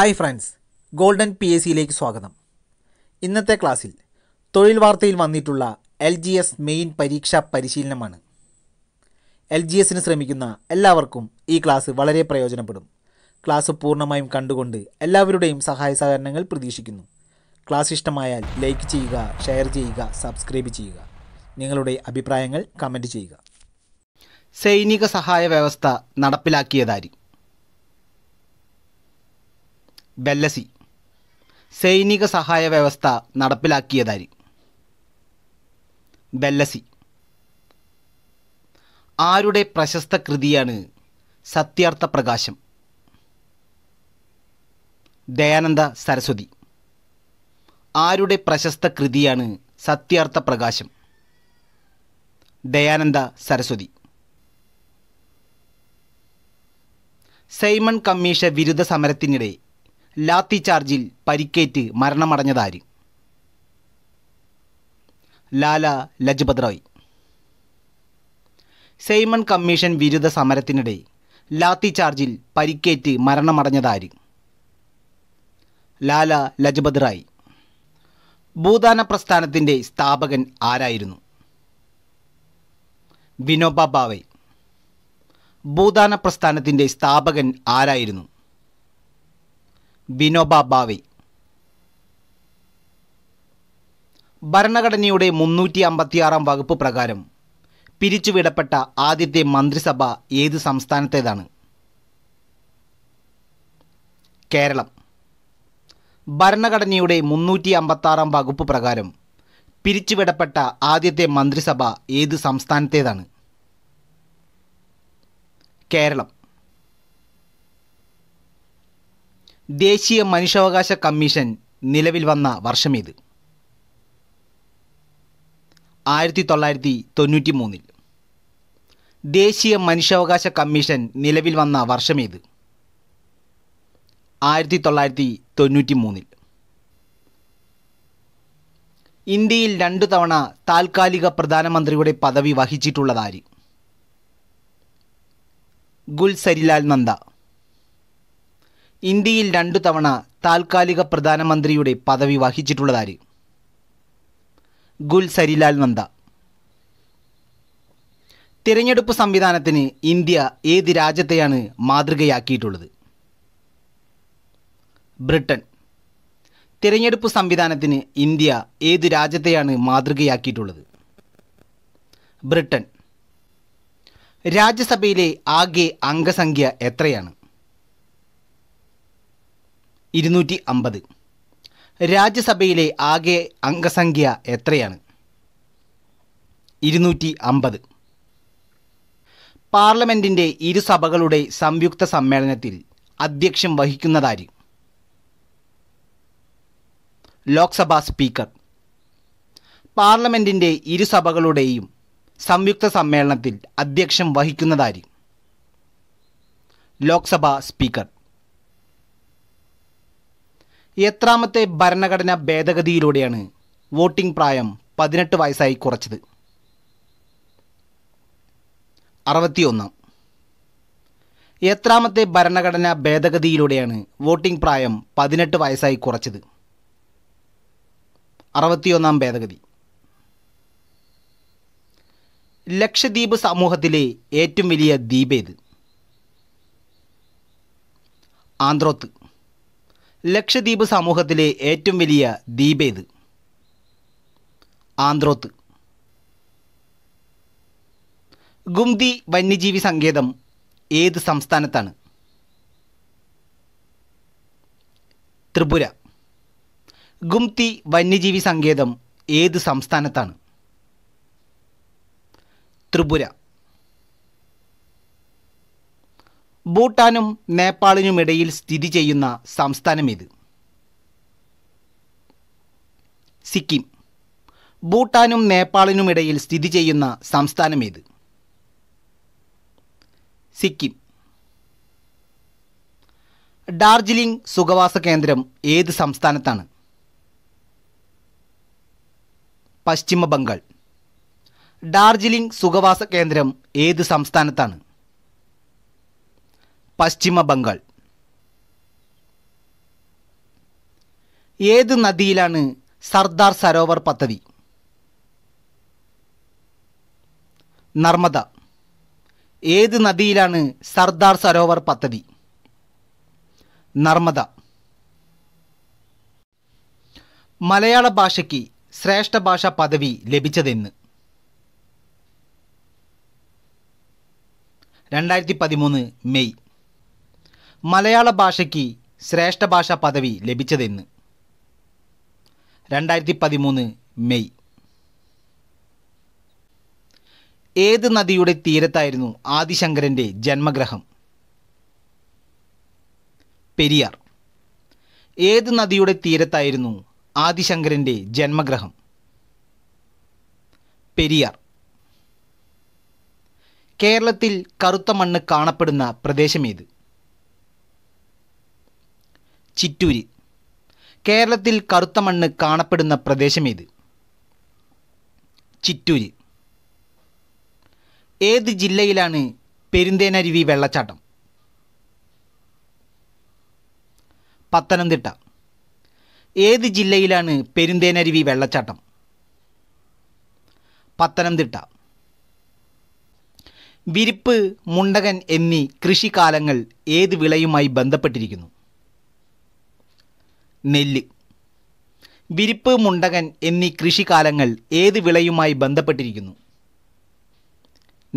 hi friends golden P A സിയിലേക്ക് സ്വാഗതം ഇന്നത്തെ ക്ലാസ്സിൽ തൊഴിൽ വാർത്തയിൽ വന്നിട്ടുള്ള എൽ ജി എസ് മെയിൻ പരീക്ഷാ പരിശീലനമാണ് എൽ ജി എസിന് ശ്രമിക്കുന്ന എല്ലാവർക്കും ഈ ക്ലാസ് വളരെ പ്രയോജനപ്പെടും ക്ലാസ് പൂർണ്ണമായും കണ്ടുകൊണ്ട് എല്ലാവരുടെയും സഹായ സഹകരണങ്ങൾ പ്രതീക്ഷിക്കുന്നു ക്ലാസ് ഇഷ്ടമായാൽ ലൈക്ക് ചെയ്യുക ഷെയർ ചെയ്യുക സബ്സ്ക്രൈബ് ചെയ്യുക നിങ്ങളുടെ അഭിപ്രായങ്ങൾ കമൻറ്റ് ചെയ്യുക സൈനിക സഹായ വ്യവസ്ഥ നടപ്പിലാക്കിയതായിരിക്കും ബെല്ലസി സൈനിക സഹായ വ്യവസ്ഥ നടപ്പിലാക്കിയതായി ബെല്ലസി ആരുടെ പ്രശസ്ത കൃതിയാണ് സത്യാർത്ഥ പ്രകാശം ദയാനന്ദ സരസ്വതി ആരുടെ പ്രശസ്ത കൃതിയാണ് സത്യാർത്ഥ പ്രകാശം ദയാനന്ദ സരസ്വതി സൈമൺ കമ്മീഷ വിരുദ്ധ സമരത്തിനിടെ ലാത്തിചാർജിൽ പരിക്കേറ്റ് മരണമടഞ്ഞതാര് ലാല ലജ്പത് റോയ് സെയ്മൺ കമ്മീഷൻ വിരുദ്ധ സമരത്തിനിടെ ലാത്തിചാർജിൽ പരിക്കേറ്റ് മരണമടഞ്ഞതാര് ലാല ലജ്പത് റായ് ഭൂദാന പ്രസ്ഥാനത്തിൻ്റെ സ്ഥാപകൻ ആരായിരുന്നു വിനോബ ഭാവെ ഭൂദാന പ്രസ്ഥാനത്തിൻ്റെ സ്ഥാപകൻ ആരായിരുന്നു വിനോബ ഭാവി ഭരണഘടനയുടെ മുന്നൂറ്റി അമ്പത്തിയാറാം വകുപ്പ് പ്രകാരം പിരിച്ചുവിടപ്പെട്ട ആദ്യത്തെ മന്ത്രിസഭ ഏത് സംസ്ഥാനത്തേതാണ് കേരളം ഭരണഘടനയുടെ മുന്നൂറ്റി അമ്പത്താറാം വകുപ്പ് പ്രകാരം പിരിച്ചുവിടപ്പെട്ട ആദ്യത്തെ മന്ത്രിസഭ ഏത് സംസ്ഥാനത്തേതാണ് കേരളം ദേശീയ മനുഷ്യാവകാശ കമ്മീഷൻ നിലവിൽ വന്ന ഇത് ആയിരത്തി തൊള്ളായിരത്തി തൊണ്ണൂറ്റി മൂന്നിൽ ദേശീയ മനുഷ്യാവകാശ കമ്മീഷൻ നിലവിൽ വന്ന ഇത് ആയിരത്തി തൊള്ളായിരത്തി തൊണ്ണൂറ്റി മൂന്നിൽ ഇന്ത്യയിൽ രണ്ടു തവണ താൽക്കാലിക പ്രധാനമന്ത്രിയുടെ പദവി വഹിച്ചിട്ടുള്ളതാര് ഗുൽസരിലാൽ നന്ദ ഇന്ത്യയിൽ രണ്ടു തവണ താൽക്കാലിക പ്രധാനമന്ത്രിയുടെ പദവി വഹിച്ചിട്ടുള്ളതാര് ഗുൽ സരിലാൽ നന്ദ തിരഞ്ഞെടുപ്പ് സംവിധാനത്തിന് ഇന്ത്യ ഏത് രാജ്യത്തെയാണ് മാതൃകയാക്കിയിട്ടുള്ളത് ബ്രിട്ടൻ തിരഞ്ഞെടുപ്പ് സംവിധാനത്തിന് ഇന്ത്യ ഏത് രാജ്യത്തെയാണ് മാതൃകയാക്കിയിട്ടുള്ളത് ബ്രിട്ടൻ രാജ്യസഭയിലെ ആകെ അംഗസംഖ്യ എത്രയാണ് ഇരുന്നൂറ്റി അമ്പത് രാജ്യസഭയിലെ ആകെ അംഗസംഖ്യ എത്രയാണ് ഇരുന്നൂറ്റി അമ്പത് പാർലമെൻറ്റിൻ്റെ ഇരുസഭകളുടെ സംയുക്ത സമ്മേളനത്തിൽ അധ്യക്ഷം വഹിക്കുന്നതാര് ലോക്സഭാ സ്പീക്കർ പാർലമെൻറ്റിൻ്റെ ഇരുസഭകളുടെയും സംയുക്ത സമ്മേളനത്തിൽ അധ്യക്ഷം വഹിക്കുന്നതാര് ലോക്സഭാ സ്പീക്കർ എത്രാമത്തെ ഭരണഘടന ഭേദഗതിയിലൂടെയാണ് വോട്ടിംഗ് പ്രായം പതിനെട്ട് വയസ്സായി കുറച്ചത് അറുപത്തിയൊന്ന് എത്രാമത്തെ ഭരണഘടന ഭേദഗതിയിലൂടെയാണ് വോട്ടിംഗ് പ്രായം പതിനെട്ട് വയസ്സായി കുറച്ചത് അറുപത്തിയൊന്നാം ഭേദഗതി ലക്ഷദ്വീപ് സമൂഹത്തിലെ ഏറ്റവും വലിയ ദ്വീപേത് ആന്ത്രോത്ത് ലക്ഷദ്വീപ് സമൂഹത്തിലെ ഏറ്റവും വലിയ ദ്വീപേത് ആന്ത്രോത്ത് ഗുംതി വന്യജീവി സങ്കേതം ഏത് സംസ്ഥാനത്താണ് ത്രിപുര ഗുംതി വന്യജീവി സങ്കേതം ഏത് സംസ്ഥാനത്താണ് ത്രിപുര ഭൂട്ടാനും നേപ്പാളിനുമിടയിൽ സ്ഥിതി ചെയ്യുന്ന സംസ്ഥാനമിത് സിക്കിം ഭൂട്ടാനും നേപ്പാളിനുമിടയിൽ സ്ഥിതി ചെയ്യുന്ന സംസ്ഥാനമേത് സിക്കിം ഡാർജിലിംഗ് സുഖവാസ കേന്ദ്രം ഏത് സംസ്ഥാനത്താണ് പശ്ചിമ ബംഗാൾ ഡാർജിലിംഗ് സുഖവാസ കേന്ദ്രം ഏത് സംസ്ഥാനത്താണ് പശ്ചിമ ബംഗാൾ ഏത് നദിയിലാണ് സർദാർ സരോവർ പദ്ധതി നർമ്മദ ഏത് നദിയിലാണ് സർദാർ സരോവർ പദ്ധതി നർമ്മദ മലയാള ഭാഷയ്ക്ക് ശ്രേഷ്ഠ ഭാഷ പദവി ലഭിച്ചതെന്ന് രണ്ടായിരത്തി പതിമൂന്ന് മെയ് മലയാള ഭാഷയ്ക്ക് ശ്രേഷ്ഠ ഭാഷാ പദവി ലഭിച്ചതെന്ന് രണ്ടായിരത്തി പതിമൂന്ന് മെയ് ഏത് നദിയുടെ തീരത്തായിരുന്നു ആദിശങ്കരൻ്റെ ജന്മഗ്രഹം പെരിയാർ ഏത് നദിയുടെ തീരത്തായിരുന്നു ആദിശങ്കരൻ്റെ ജന്മഗ്രഹം പെരിയാർ കേരളത്തിൽ കറുത്ത മണ്ണ് കാണപ്പെടുന്ന പ്രദേശമേത് ചിറ്റൂര് കേരളത്തിൽ കറുത്ത മണ്ണ് കാണപ്പെടുന്ന പ്രദേശമേത് ചിറ്റൂര് ഏത് ജില്ലയിലാണ് പെരുന്തേനരുവി വെള്ളച്ചാട്ടം പത്തനംതിട്ട ഏത് ജില്ലയിലാണ് പെരുന്തേനരുവി വെള്ളച്ചാട്ടം പത്തനംതിട്ട വിരിപ്പ് മുണ്ടകൻ എന്നീ കൃഷികാലങ്ങൾ ഏത് വിളയുമായി ബന്ധപ്പെട്ടിരിക്കുന്നു നെല്ല് വിരിപ്പ് മുണ്ടകൻ എന്നീ കൃഷികാലങ്ങൾ ഏത് വിളയുമായി ബന്ധപ്പെട്ടിരിക്കുന്നു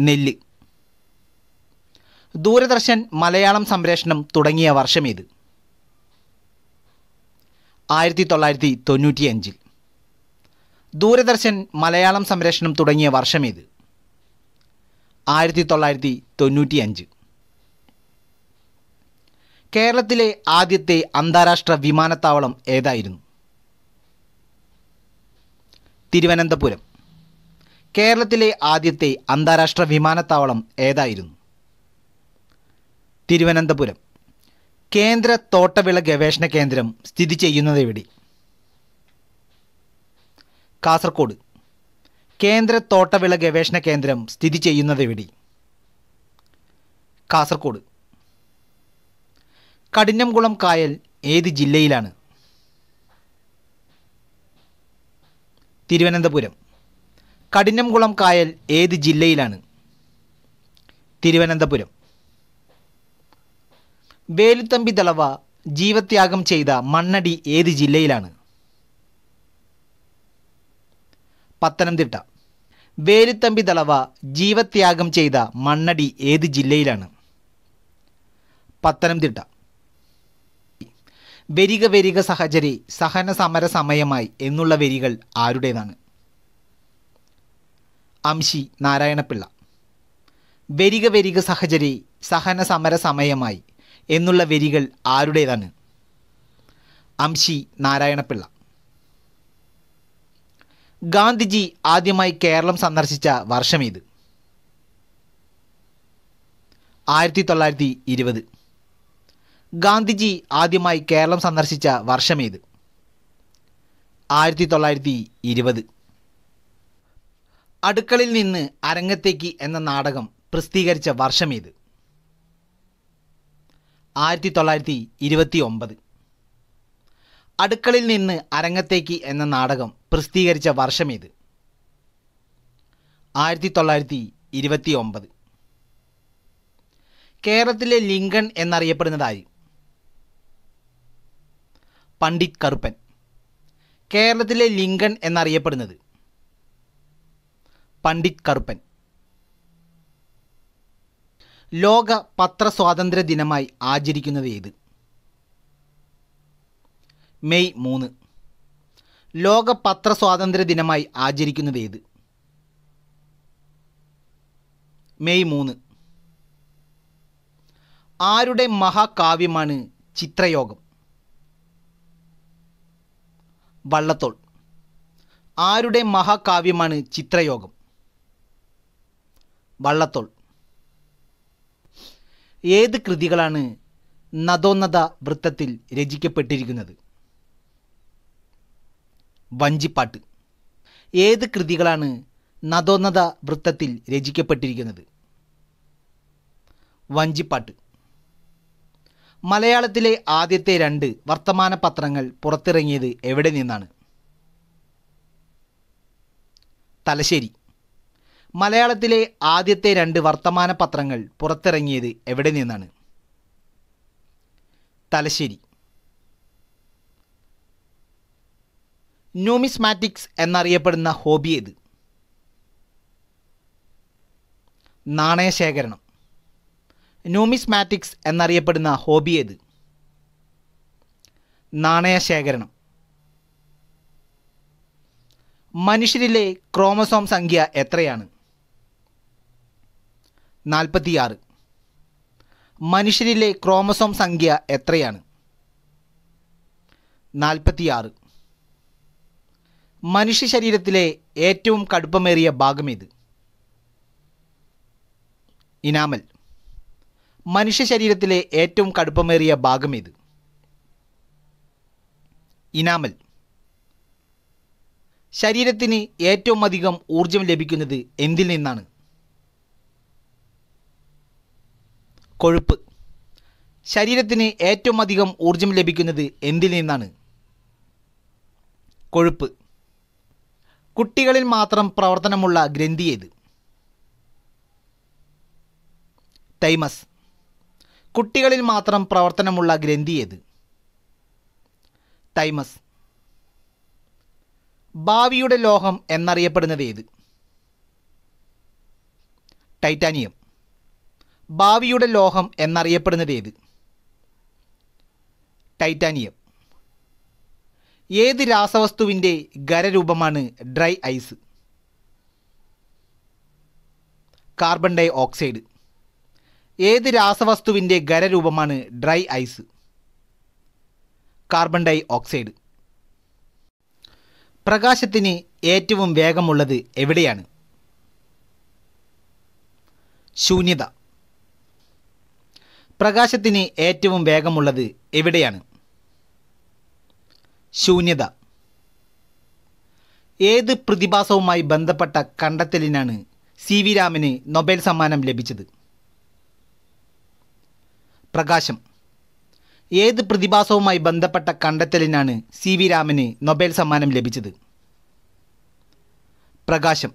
നെല്ല് ദൂരദർശൻ മലയാളം സംപ്രേഷണം തുടങ്ങിയ വർഷമേത് ആയിരത്തി തൊള്ളായിരത്തി തൊണ്ണൂറ്റി അഞ്ചിൽ ദൂരദർശൻ മലയാളം സംപ്രേഷണം തുടങ്ങിയ വർഷമേത് ആയിരത്തി തൊള്ളായിരത്തി തൊണ്ണൂറ്റി കേരളത്തിലെ ആദ്യത്തെ അന്താരാഷ്ട്ര വിമാനത്താവളം ഏതായിരുന്നു തിരുവനന്തപുരം കേരളത്തിലെ ആദ്യത്തെ അന്താരാഷ്ട്ര വിമാനത്താവളം ഏതായിരുന്നു തിരുവനന്തപുരം കേന്ദ്ര തോട്ടവിള ഗവേഷണ കേന്ദ്രം സ്ഥിതി എവിടെ കാസർഗോഡ് കേന്ദ്ര തോട്ടവിള ഗവേഷണ കേന്ദ്രം സ്ഥിതി എവിടെ കാസർഗോഡ് കഠിനംകുളം കായൽ ഏത് ജില്ലയിലാണ് തിരുവനന്തപുരം കഠിനംകുളം കായൽ ഏത് ജില്ലയിലാണ് തിരുവനന്തപുരം വേലുത്തമ്പി തളവ ജീവത്യാഗം ചെയ്ത മണ്ണടി ഏത് ജില്ലയിലാണ് പത്തനംതിട്ട വേലുത്തമ്പി തളവ ജീവത്യാഗം ചെയ്ത മണ്ണടി ഏത് ജില്ലയിലാണ് പത്തനംതിട്ട വരിക വരിക സഹചരി സഹന സമര സമയമായി എന്നുള്ള വരികൾ ആരുടേതാണ് അംശി നാരായണപിള്ള വരിക വരിക സഹചരി സഹന സമര സമയമായി എന്നുള്ള വരികൾ ആരുടേതാണ് അംശി നാരായണപിള്ള ഗാന്ധിജി ആദ്യമായി കേരളം സന്ദർശിച്ച വർഷമേത് ആയിരത്തി തൊള്ളായിരത്തി ഇരുപത് ഗാന്ധിജി ആദ്യമായി കേരളം സന്ദർശിച്ച വർഷമേത് ആയിരത്തി തൊള്ളായിരത്തി ഇരുപത് അടുക്കളിൽ നിന്ന് അരങ്ങത്തേക്ക് എന്ന നാടകം പ്രസിദ്ധീകരിച്ച വർഷമേത് ആയിരത്തി തൊള്ളായിരത്തി ഇരുപത്തി ഒമ്പത് അടുക്കളിൽ നിന്ന് അരങ്ങത്തേക്ക് എന്ന നാടകം പ്രസിദ്ധീകരിച്ച വർഷമേത് ആയിരത്തി തൊള്ളായിരത്തി ഇരുപത്തി ഒമ്പത് കേരളത്തിലെ ലിങ്കൺ എന്നറിയപ്പെടുന്നതായി പണ്ഡിറ്റ് കറുപ്പൻ കേരളത്തിലെ ലിങ്കൺ എന്നറിയപ്പെടുന്നത് പണ്ഡിറ്റ് കറുപ്പൻ ലോക പത്രസ്വാതന്ത്ര്യ ദിനമായി ആചരിക്കുന്നത് ഏത് മെയ് മൂന്ന് ലോക പത്രസ്വാതന്ത്ര്യ ദിനമായി ആചരിക്കുന്നത് ഏത് മെയ് മൂന്ന് ആരുടെ മഹാകാവ്യമാണ് ചിത്രയോഗം വള്ളത്തോൾ ആരുടെ മഹാകാവ്യമാണ് ചിത്രയോഗം വള്ളത്തോൾ ഏത് കൃതികളാണ് നദോന്നത വൃത്തത്തിൽ രചിക്കപ്പെട്ടിരിക്കുന്നത് വഞ്ചിപ്പാട്ട് ഏത് കൃതികളാണ് നദോന്നത വൃത്തത്തിൽ രചിക്കപ്പെട്ടിരിക്കുന്നത് വഞ്ചിപ്പാട്ട് മലയാളത്തിലെ ആദ്യത്തെ രണ്ട് വർത്തമാന പത്രങ്ങൾ പുറത്തിറങ്ങിയത് എവിടെ നിന്നാണ് തലശ്ശേരി മലയാളത്തിലെ ആദ്യത്തെ രണ്ട് വർത്തമാന പത്രങ്ങൾ പുറത്തിറങ്ങിയത് എവിടെ നിന്നാണ് തലശ്ശേരി ന്യൂമിസ്മാറ്റിക്സ് എന്നറിയപ്പെടുന്ന ഹോബി ഏത് നാണയശേഖരണം ന്യൂമിസ്മാറ്റിക്സ് എന്നറിയപ്പെടുന്ന ഹോബി ഏത് നാണയശേഖരണം മനുഷ്യരിലെ ക്രോമസോം സംഖ്യ എത്രയാണ് നാൽപ്പത്തിയാറ് മനുഷ്യരിലെ ക്രോമസോം സംഖ്യ എത്രയാണ് നാൽപ്പത്തിയാറ് മനുഷ്യ ശരീരത്തിലെ ഏറ്റവും കടുപ്പമേറിയ ഭാഗം ഭാഗമേത് ഇനാമൽ മനുഷ്യ ശരീരത്തിലെ ഏറ്റവും കടുപ്പമേറിയ ഭാഗം ഇത് ഇനാമൽ ശരീരത്തിന് ഏറ്റവും അധികം ഊർജം ലഭിക്കുന്നത് എന്തിൽ നിന്നാണ് കൊഴുപ്പ് ശരീരത്തിന് ഏറ്റവും അധികം ഊർജം ലഭിക്കുന്നത് എന്തിൽ നിന്നാണ് കൊഴുപ്പ് കുട്ടികളിൽ മാത്രം പ്രവർത്തനമുള്ള ഗ്രന്ഥി ഏത് തൈമസ് കുട്ടികളിൽ മാത്രം പ്രവർത്തനമുള്ള ഗ്രന്ഥിയേത് തൈമസ് ഭാവിയുടെ ലോഹം എന്നറിയപ്പെടുന്നത് ഏത് ടൈറ്റാനിയം ഭാവിയുടെ ലോഹം എന്നറിയപ്പെടുന്നത് ഏത് ടൈറ്റാനിയം ഏത് രാസവസ്തുവിൻ്റെ ഖരരൂപമാണ് dry ice carbon dioxide ഏത് രാസവസ്തുവിൻ്റെ ഖരരൂപമാണ് dry ice carbon dioxide പ്രകാശത്തിന് ഏറ്റവും വേഗമുള്ളത് എവിടെയാണ് ശൂന്യത പ്രകാശത്തിന് ഏറ്റവും വേഗമുള്ളത് എവിടെയാണ് ശൂന്യത ഏത് പ്രതിഭാസവുമായി ബന്ധപ്പെട്ട കണ്ടെത്തലിനാണ് സി വി രാമന് നൊബേൽ സമ്മാനം ലഭിച്ചത് പ്രകാശം ഏത് പ്രതിഭാസവുമായി ബന്ധപ്പെട്ട കണ്ടെത്തലിനാണ് സി വി രാമന് നൊബേൽ സമ്മാനം ലഭിച്ചത് പ്രകാശം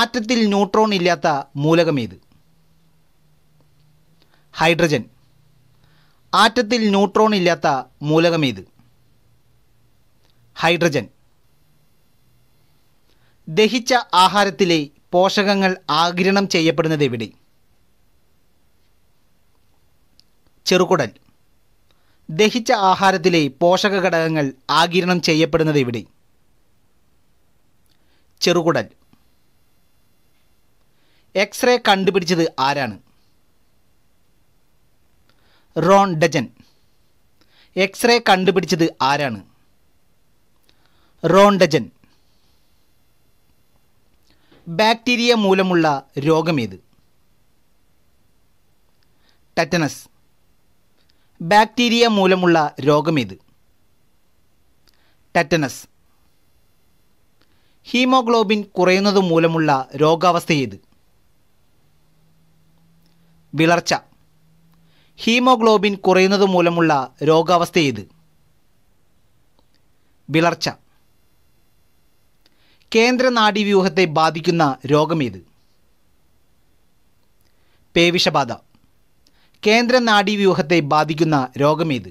ആറ്റത്തിൽ ന്യൂട്രോൺ ഇല്ലാത്ത മൂലകമേത് ഹൈഡ്രജൻ ആറ്റത്തിൽ ന്യൂട്രോൺ ഇല്ലാത്ത മൂലകമേത് ഹൈഡ്രജൻ ദഹിച്ച ആഹാരത്തിലെ പോഷകങ്ങൾ ആഗിരണം ചെയ്യപ്പെടുന്നത് എവിടെ ചെറുകുടൽ ദഹിച്ച ആഹാരത്തിലെ പോഷക ഘടകങ്ങൾ ആകിരണം ചെയ്യപ്പെടുന്നത് ഇവിടെ ചെറുകുടൽ എക്സ്റേ കണ്ടുപിടിച്ചത് ആരാണ് റോൺ ഡജൻ എക്സ്റേ കണ്ടുപിടിച്ചത് ആരാണ് ഡജൻ ബാക്ടീരിയ മൂലമുള്ള രോഗമേത് ടെറ്റനസ് ബാക്ടീരിയ മൂലമുള്ള രോഗമേത് ടെറ്റനസ് ഹീമോഗ്ലോബിൻ കുറയുന്നത് മൂലമുള്ള രോഗാവസ്ഥയേത് വിളർച്ച ഹീമോഗ്ലോബിൻ കുറയുന്നത് മൂലമുള്ള രോഗാവസ്ഥയേത് വിളർച്ച കേന്ദ്ര നാഡീവ്യൂഹത്തെ ബാധിക്കുന്ന രോഗമേത് പേവിഷബാധ കേന്ദ്ര നാഡീവ്യൂഹത്തെ ബാധിക്കുന്ന രോഗമേത്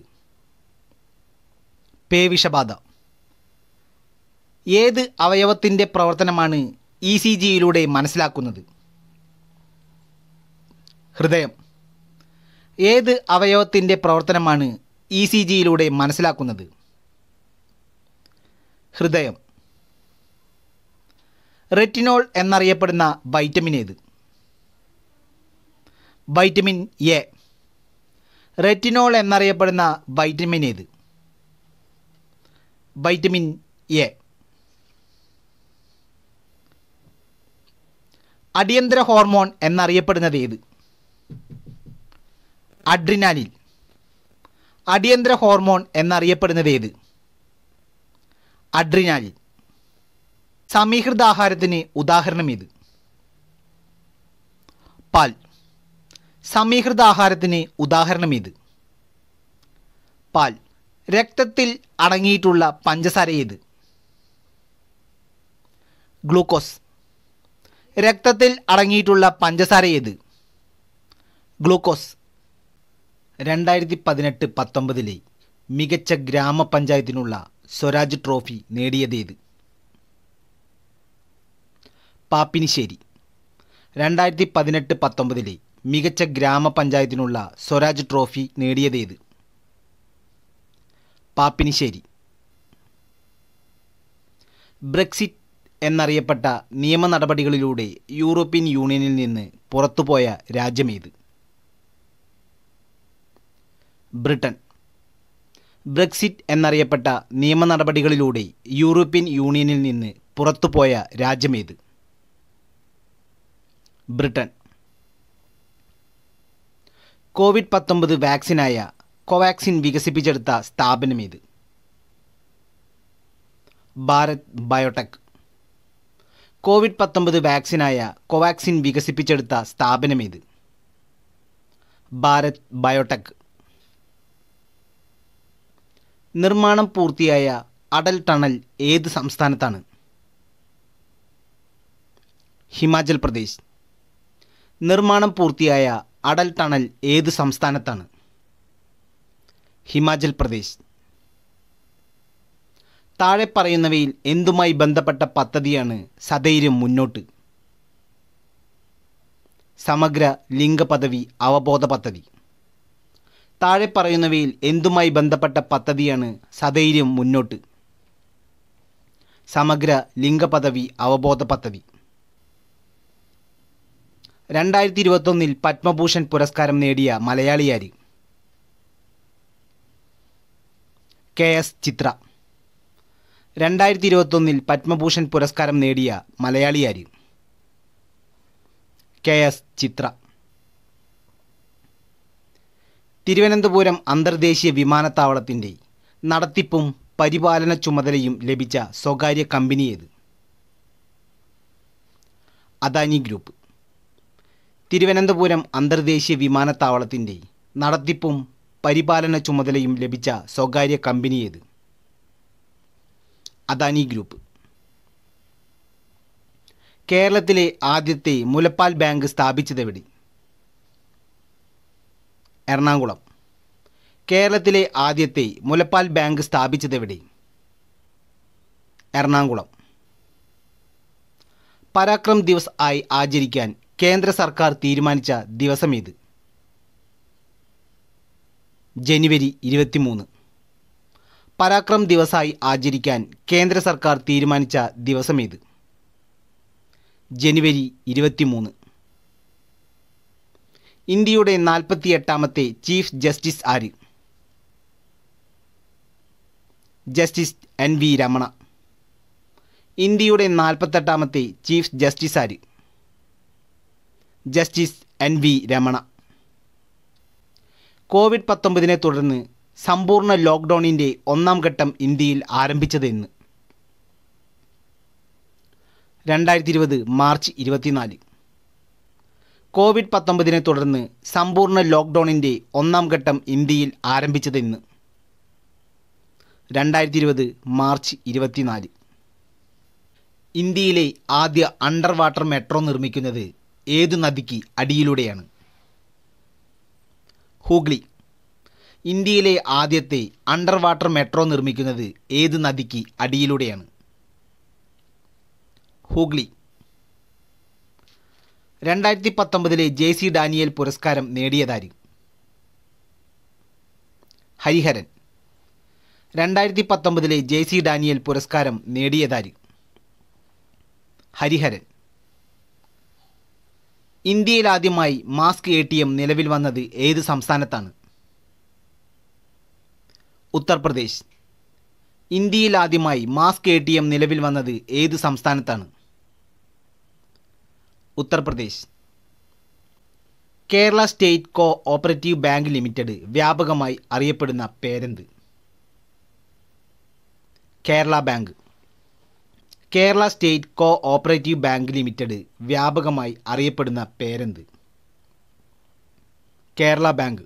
പേവിഷബാധ ഏത് അവയവത്തിൻ്റെ പ്രവർത്തനമാണ് ഇ സി ജിയിലൂടെ മനസ്സിലാക്കുന്നത് ഹൃദയം ഏത് അവയവത്തിൻ്റെ പ്രവർത്തനമാണ് ഇ സി ജിയിലൂടെ മനസ്സിലാക്കുന്നത് ഹൃദയം റെറ്റിനോൾ എന്നറിയപ്പെടുന്ന വൈറ്റമിൻ ഏത് വൈറ്റമിൻ എ റെറ്റിനോൾ എന്നറിയപ്പെടുന്ന വൈറ്റമിൻ ഏത് വൈറ്റമിൻ എ അടിയന്തര ഹോർമോൺ എന്നറിയപ്പെടുന്നത് ഏത് അഡ്രിനാലിൻ അടിയന്തര ഹോർമോൺ എന്നറിയപ്പെടുന്നത് ഏത് അഡ്രിനാലിൻ സമീകൃതാഹാരത്തിന് ആഹാരത്തിന് ഉദാഹരണം ഏത് പാൽ സമീകൃത ആഹാരത്തിന് ഉദാഹരണം ഇത് പാൽ രക്തത്തിൽ അടങ്ങിയിട്ടുള്ള പഞ്ചസാര ഇത് ഗ്ലൂക്കോസ് രക്തത്തിൽ അടങ്ങിയിട്ടുള്ള പഞ്ചസാര ഏത് ഗ്ലൂക്കോസ് രണ്ടായിരത്തി പതിനെട്ട് പത്തൊമ്പതിലെ മികച്ച ഗ്രാമപഞ്ചായത്തിനുള്ള സ്വരാജ് ട്രോഫി നേടിയതേത് പാപ്പിനിശ്ശേരി രണ്ടായിരത്തി പതിനെട്ട് പത്തൊമ്പതിലെ മികച്ച ഗ്രാമപഞ്ചായത്തിനുള്ള സ്വരാജ് ട്രോഫി നേടിയതേത് പാപ്പിനിശ്ശേരി ബ്രെക്സിറ്റ് എന്നറിയപ്പെട്ട നിയമ നടപടികളിലൂടെ യൂറോപ്യൻ യൂണിയനിൽ നിന്ന് പുറത്തുപോയ രാജ്യമേത് ബ്രിട്ടൻ ബ്രെക്സിറ്റ് എന്നറിയപ്പെട്ട നിയമ നടപടികളിലൂടെ യൂറോപ്യൻ യൂണിയനിൽ നിന്ന് പുറത്തുപോയ രാജ്യമേത് ബ്രിട്ടൻ കോവിഡ് പത്തൊമ്പത് വാക്സിനായ കോവാക്സിൻ വികസിപ്പിച്ചെടുത്ത സ്ഥാപനമേത് ഭാരത് ബയോടെക് കോവിഡ് പത്തൊമ്പത് വാക്സിനായ കോവാക്സിൻ വികസിപ്പിച്ചെടുത്ത സ്ഥാപനമേത് ഭാരത് ബയോടെക് നിർമ്മാണം പൂർത്തിയായ അടൽ ടണൽ ഏത് സംസ്ഥാനത്താണ് ഹിമാചൽ പ്രദേശ് നിർമ്മാണം പൂർത്തിയായ അടൽ ടണൽ ഏത് സംസ്ഥാനത്താണ് ഹിമാചൽ പ്രദേശ് താഴെ പറയുന്നവയിൽ എന്തുമായി ബന്ധപ്പെട്ട പദ്ധതിയാണ് സധൈര്യം മുന്നോട്ട് സമഗ്ര ലിംഗപദവി അവബോധ പദ്ധതി താഴെ പറയുന്നവയിൽ എന്തുമായി ബന്ധപ്പെട്ട പദ്ധതിയാണ് സധൈര്യം മുന്നോട്ട് സമഗ്ര ലിംഗപദവി അവബോധ പദ്ധതി രണ്ടായിരത്തി ഇരുപത്തൊന്നിൽ പത്മഭൂഷൺ പുരസ്കാരം നേടിയ മലയാളിയാരി കെ എസ് ചിത്ര രണ്ടായിരത്തി ഇരുപത്തൊന്നിൽ പത്മഭൂഷൺ പുരസ്കാരം നേടിയ മലയാളിയാരി കെ എസ് ചിത്ര തിരുവനന്തപുരം അന്തർദേശീയ വിമാനത്താവളത്തിൻ്റെ നടത്തിപ്പും പരിപാലന ചുമതലയും ലഭിച്ച സ്വകാര്യ കമ്പനിയേത് അദാനി ഗ്രൂപ്പ് തിരുവനന്തപുരം അന്തർദേശീയ വിമാനത്താവളത്തിൻ്റെ നടത്തിപ്പും പരിപാലന ചുമതലയും ലഭിച്ച സ്വകാര്യ കമ്പനിയേത് അദാനി ഗ്രൂപ്പ് കേരളത്തിലെ ആദ്യത്തെ മുലപ്പാൽ ബാങ്ക് സ്ഥാപിച്ചതെവിടെ എറണാകുളം കേരളത്തിലെ ആദ്യത്തെ മുലപ്പാൽ ബാങ്ക് സ്ഥാപിച്ചതെവിടെ എറണാകുളം പരാക്രം ദിവസ് ആയി ആചരിക്കാൻ കേന്ദ്ര സർക്കാർ തീരുമാനിച്ച ദിവസം ഇത് ജനുവരി ഇരുപത്തിമൂന്ന് പരാക്രം ദിവസായി ആചരിക്കാൻ കേന്ദ്ര സർക്കാർ തീരുമാനിച്ച ദിവസം ഇത് ജനുവരി ഇരുപത്തിമൂന്ന് ഇന്ത്യയുടെ എട്ടാമത്തെ ചീഫ് ജസ്റ്റിസ് ആര് ജസ്റ്റിസ് എൻ വി രമണ ഇന്ത്യയുടെ നാൽപ്പത്തെട്ടാമത്തെ ചീഫ് ജസ്റ്റിസ് ആര് justice N V Ramana Covid പത്തൊമ്പതിനെ തുടർന്ന് സമ്പൂർണ്ണ ലോക്ക്ഡൗണിൻ്റെ ഒന്നാം ഘട്ടം ഇന്ത്യയിൽ ആരംഭിച്ചത് എന്ന് രണ്ടായിരത്തി ഇരുപത് മാർച്ച് ഇരുപത്തിനാല് കോവിഡ് പത്തൊമ്പതിനെ തുടർന്ന് സമ്പൂർണ്ണ ലോക്ക്ഡൗണിൻ്റെ ഒന്നാം ഘട്ടം ഇന്ത്യയിൽ ആരംഭിച്ചത് എന്ന് രണ്ടായിരത്തി ഇരുപത് മാർച്ച് ഇരുപത്തിനാല് ഇന്ത്യയിലെ ആദ്യ അണ്ടർ വാട്ടർ മെട്രോ നിർമ്മിക്കുന്നത് ഏതു നദിക്ക് അടിയിലൂടെയാണ് ഹൂഗ്ലി ഇന്ത്യയിലെ ആദ്യത്തെ അണ്ടർ വാട്ടർ മെട്രോ നിർമ്മിക്കുന്നത് ഏത് നദിക്ക് അടിയിലൂടെയാണ് ഹൂഗ്ലി രണ്ടായിരത്തി പത്തൊമ്പതിലെ ജെ സി ഡാനിയൽ പുരസ്കാരം നേടിയതാര് ഹരിഹരൻ രണ്ടായിരത്തി പത്തൊമ്പതിലെ ജെ സി ഡാനിയൽ പുരസ്കാരം നേടിയതാര് ഹരിഹരൻ ഇന്ത്യയിൽ ആദ്യമായി മാസ്ക് എ ടി എം നിലവിൽ വന്നത് ഏത് സംസ്ഥാനത്താണ് ഉത്തർപ്രദേശ് ഇന്ത്യയിൽ ആദ്യമായി മാസ്ക് എ ടി എം നിലവിൽ വന്നത് ഏത് സംസ്ഥാനത്താണ് Uttar Pradesh Kerala state co operative bank limited വ്യാപകമായി അറിയപ്പെടുന്ന പേരെന്ത് Kerala bank Kerala state co operative bank limited വ്യാപകമായി അറിയപ്പെടുന്ന പേരെന്ത് Kerala bank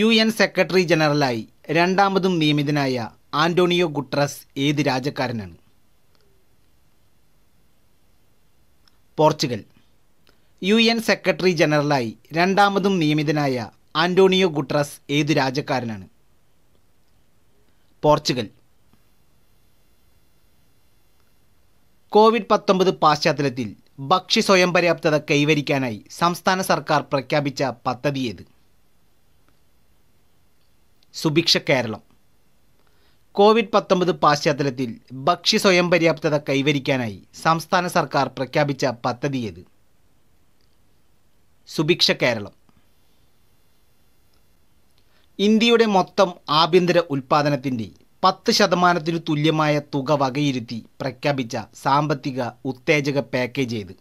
U N secretary ജനറലായി രണ്ടാമതും നിയമിതനായ ആന്റോണിയോ ഗുട്രസ് ഏത് രാജ്യക്കാരനാണ് പോർച്ചുഗൽ യു എൻ സെക്രട്ടറി ജനറലായി രണ്ടാമതും നിയമിതനായ ആന്റോണിയോ ഗുട്രസ് ഏത് രാജ്യക്കാരനാണ് പോർച്ചുഗൽ കോവിഡ് പത്തൊമ്പത് പാശ്ചാത്തലത്തിൽ ഭക്ഷ്യ സ്വയം പര്യാപ്തത കൈവരിക്കാനായി സംസ്ഥാന സർക്കാർ പ്രഖ്യാപിച്ച പദ്ധതിയേത് സുഭിക്ഷ കേരളം കോവിഡ് പത്തൊമ്പത് പാശ്ചാത്തലത്തിൽ ഭക്ഷ്യ സ്വയം പര്യാപ്തത കൈവരിക്കാനായി സംസ്ഥാന സർക്കാർ പ്രഖ്യാപിച്ച പദ്ധതിയേത് സുഭിക്ഷ കേരളം ഇന്ത്യയുടെ മൊത്തം ആഭ്യന്തര ഉൽപ്പാദനത്തിൻ്റെ പത്ത് ശതമാനത്തിനു തുല്യമായ തുക വകയിരുത്തി പ്രഖ്യാപിച്ച സാമ്പത്തിക ഉത്തേജക പാക്കേജ് ഏത്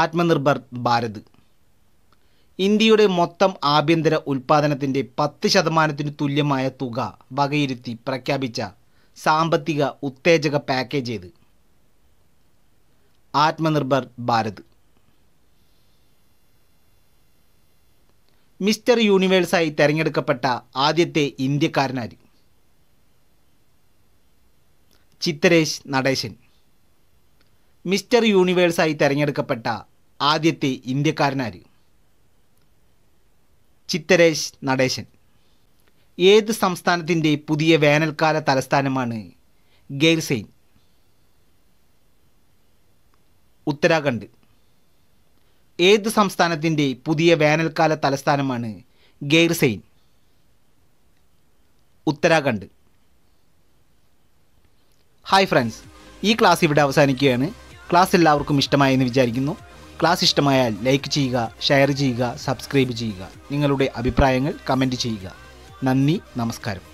ആത്മനിർഭർ ഭാരത് ഇന്ത്യയുടെ മൊത്തം ആഭ്യന്തര ഉൽപ്പാദനത്തിൻ്റെ പത്ത് ശതമാനത്തിനു തുല്യമായ തുക വകയിരുത്തി പ്രഖ്യാപിച്ച സാമ്പത്തിക ഉത്തേജക പാക്കേജ് ഏത് ആത്മനിർഭർ ഭാരത് മിസ്റ്റർ യൂണിവേഴ്സായി തിരഞ്ഞെടുക്കപ്പെട്ട ആദ്യത്തെ ഇന്ത്യക്കാരനായി ചിത്രേഷ് നടേശൻ മിസ്റ്റർ യൂണിവേഴ്സായി തിരഞ്ഞെടുക്കപ്പെട്ട ആദ്യത്തെ ഇന്ത്യക്കാരനാര് ചിത്തരേശ് നടേശൻ ഏത് സംസ്ഥാനത്തിൻ്റെ പുതിയ വേനൽക്കാല തലസ്ഥാനമാണ് ഗെയ്ർസെയിൻ ഉത്തരാഖണ്ഡ് ഏത് സംസ്ഥാനത്തിൻ്റെ പുതിയ വേനൽക്കാല തലസ്ഥാനമാണ് ഗെയർസെയിൻ ഉത്തരാഖണ്ഡ് ഹായ് ഫ്രണ്ട്സ് ഈ ക്ലാസ് ഇവിടെ അവസാനിക്കുകയാണ് ക്ലാസ് എല്ലാവർക്കും ഇഷ്ടമായെന്ന് വിചാരിക്കുന്നു ക്ലാസ് ഇഷ്ടമായാൽ ലൈക്ക് ചെയ്യുക ഷെയർ ചെയ്യുക സബ്സ്ക്രൈബ് ചെയ്യുക നിങ്ങളുടെ അഭിപ്രായങ്ങൾ കമൻറ്റ് ചെയ്യുക നന്ദി നമസ്കാരം